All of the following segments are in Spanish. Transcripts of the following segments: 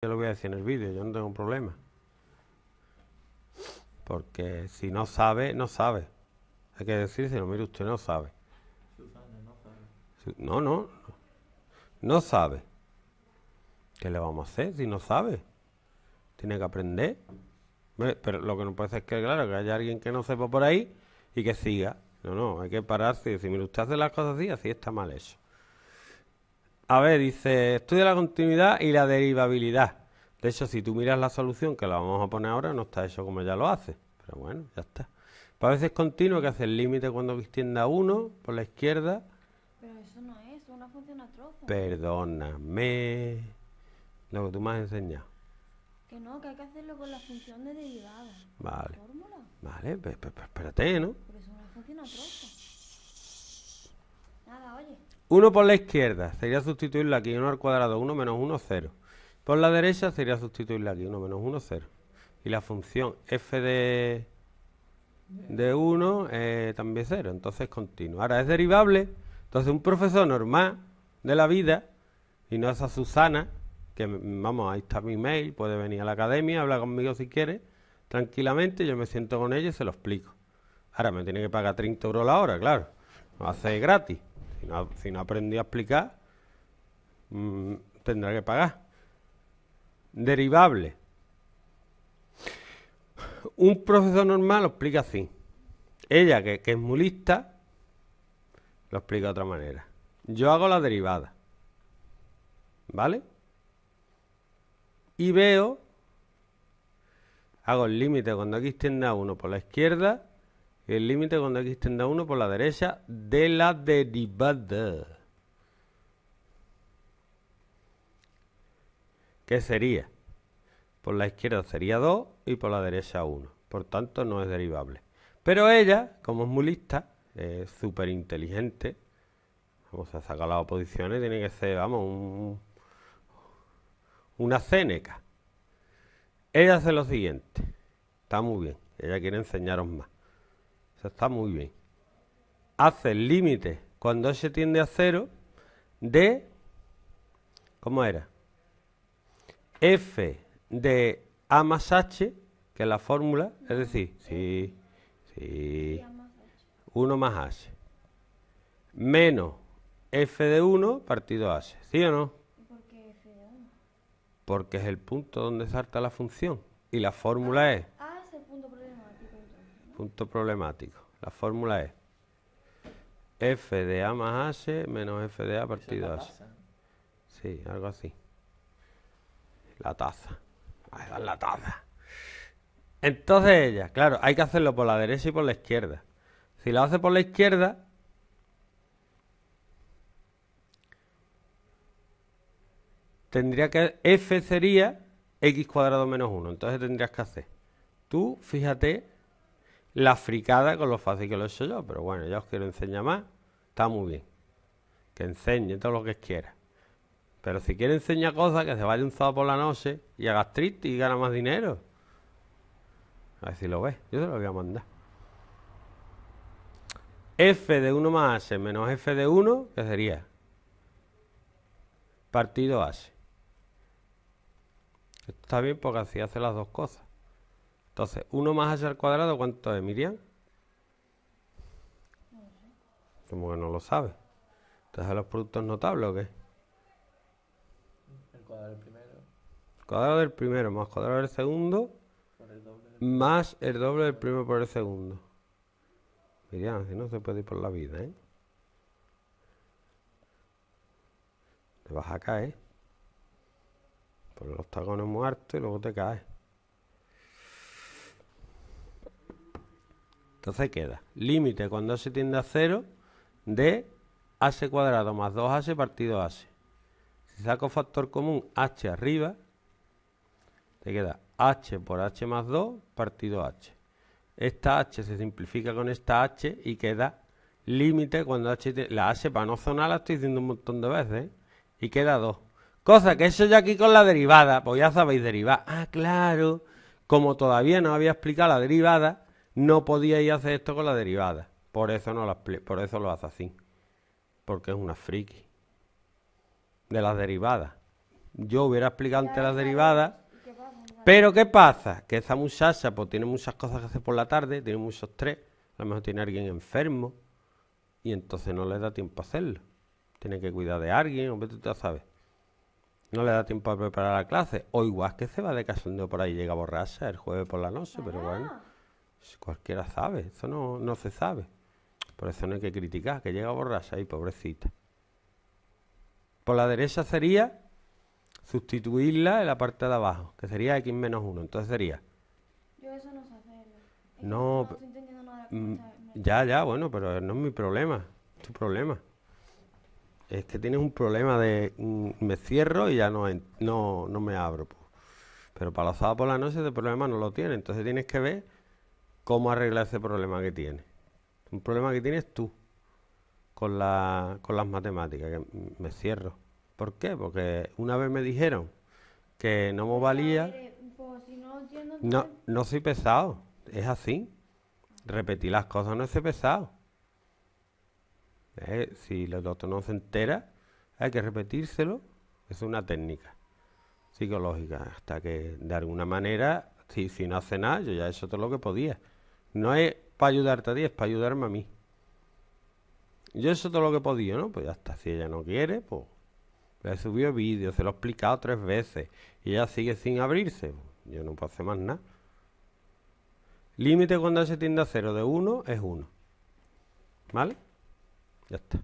Yo lo voy a decir en el vídeo, yo no tengo un problema. Porque si no sabe, no sabe. Hay que decir, si lo mire usted, no sabe. Susana, no sabe. No, no. No sabe. ¿Qué le vamos a hacer si no sabe? Tiene que aprender. Pero lo que no puede ser es que, claro, que haya alguien que no sepa por ahí y que siga. No, no, hay que pararse y decir, mire, usted hace las cosas así, así está mal hecho. A ver, dice, estudia la continuidad y la derivabilidad. De hecho, si tú miras la solución, que la vamos a poner ahora, no está hecho como ya lo hace. Pero bueno, ya está. Para veces continuo, que hace el límite cuando extienda 1 por la izquierda. Pero eso no es, es una función a Perdóname. Lo que tú me has enseñado. Que no, que hay que hacerlo con la función de derivada. Vale. ¿Fórmula? Vale, pues, pues, pues, espérate, ¿no? Pero es una función a Nada, oye. 1 por la izquierda sería sustituirla aquí 1 al cuadrado, 1 menos 1, 0. Por la derecha sería sustituirla aquí 1 menos 1, 0. Y la función f de, de 1 eh, también 0, entonces es continua. Ahora es derivable, entonces un profesor normal de la vida y no esa Susana, que vamos, ahí está mi mail, puede venir a la academia, habla conmigo si quiere, tranquilamente, yo me siento con ella y se lo explico. Ahora me tiene que pagar 30 euros la hora, claro, lo hace gratis. Si no, a explicar, mm, tendrá que pagar. Derivable. Un profesor normal lo explica así. Ella, que, es muy lista, lo explica de otra manera. Yo hago la derivada. ¿Vale? Y veo, hago el límite cuando aquí a 1 por la izquierda el límite cuando x tiende 1 por la derecha de la derivada. ¿Qué sería? Por la izquierda sería 2 y por la derecha 1. Por tanto, no es derivable. Pero ella, como es muy lista, es súper inteligente. Vamos a sacar las oposiciones, tiene que ser, vamos, una céneca. Ella hace lo siguiente. Está muy bien. Ella quiere enseñaros más está muy bien. Hace el límite cuando se tiende a cero de... ¿Cómo era? F de A más H, que es la fórmula, es decir, sí, sí, 1 más H, menos F de 1 partido H, ¿sí o no? ¿Por qué F de 1? Porque es el punto donde salta la función y la fórmula ah. es Punto problemático. La fórmula es f de a más h menos f de a partido h. Sí, algo así. La taza. Ahí la taza. Entonces ella, claro, hay que hacerlo por la derecha y por la izquierda. Si lo hace por la izquierda, tendría que f sería x cuadrado menos 1. Entonces tendrías que hacer. Tú, fíjate la fricada con lo fácil que lo he hecho yo, pero bueno, ya os quiero enseñar más, está muy bien. Que enseñe todo lo que quiera. Pero si quiere enseñar cosas, que se vaya un sábado por la noche y haga triste y gana más dinero. A ver si lo ves, yo te lo voy a mandar. F de 1 más menos F de 1, ¿Qué sería partido hace está bien porque así hace las dos cosas. Entonces, 1 más h al cuadrado, ¿cuánto es, Miriam? Como que no lo sabe. ¿Entonces los productos notables o qué? El cuadrado del primero. El cuadrado del primero más cuadrado del segundo. más el doble del primero por el segundo. Miriam, si no se puede ir por la vida, ¿eh? Te vas a caer. Por los es muerto y luego te caes. Entonces queda límite cuando se tiende a 0 de h cuadrado más 2 h partido h Si saco factor común H arriba, te queda H por H más 2 partido H. Esta H se simplifica con esta H y queda límite cuando H... La H para no zonar la estoy diciendo un montón de veces ¿eh? y queda 2. Cosa que eso ya aquí con la derivada, pues ya sabéis derivar. Ah, claro, como todavía no había explicado la derivada, no podía a hacer esto con la derivada. Por eso, no por eso lo hace así. Porque es una friki. De las derivadas. Yo hubiera explicado antes las derivadas. Pero ¿qué pasa? Que esa muchacha pues tiene muchas cosas que hacer por la tarde, tiene muchos tres, a lo mejor tiene alguien enfermo y entonces no le da tiempo a hacerlo. Tiene que cuidar de alguien, hombre, tú ya sabes. No le da tiempo a preparar la clase. O igual que se va de casondeo por ahí llega borracha el jueves por la noche, pero bueno. Pues cualquiera sabe, eso no, se sabe. Por eso no hay que criticar, que llega borrarse ahí, pobrecita. Por la derecha sería sustituirla en la parte de abajo, que sería x menos 1. Entonces sería. Yo eso no sé ya, ya, bueno, pero no es mi problema. Es tu problema. Es que tienes un problema de. Mm, me cierro y ya no, no, no me abro. Pues. Pero para la sábados por la noche ese problema no lo tiene Entonces tienes que ver cómo arreglar ese problema que tiene Un problema que tienes tú con, las matemáticas, que me cierro. ¿Por qué? Porque una vez me dijeron que no me valía... No, no soy pesado, es así. Repetir las cosas no es pesado. Eh, si el doctor no se entera, hay que repetírselo. Es una técnica psicológica, hasta que de alguna manera, si, si no hace nada, yo ya he hecho todo lo que podía. No es para ayudarte a ti, es para ayudarme a mí. Yo eso todo lo que podía ¿no? Pues ya está, si ella no quiere, pues le he subido vídeo se lo he explicado tres veces y ella sigue sin abrirse. Pues, yo no puedo hacer más nada. Límite cuando se tiende a cero de 1 es 1. ¿Vale? Ya está.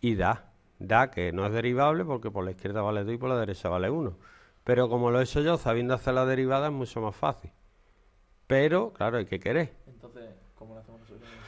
Y da. Da que no es derivable porque por la izquierda vale 2 y por la derecha vale 1. Pero como lo he hecho yo sabiendo hacer la derivada es mucho más fácil. Pero, claro, hay que querer. Entonces, ¿cómo lo hacemos nosotros?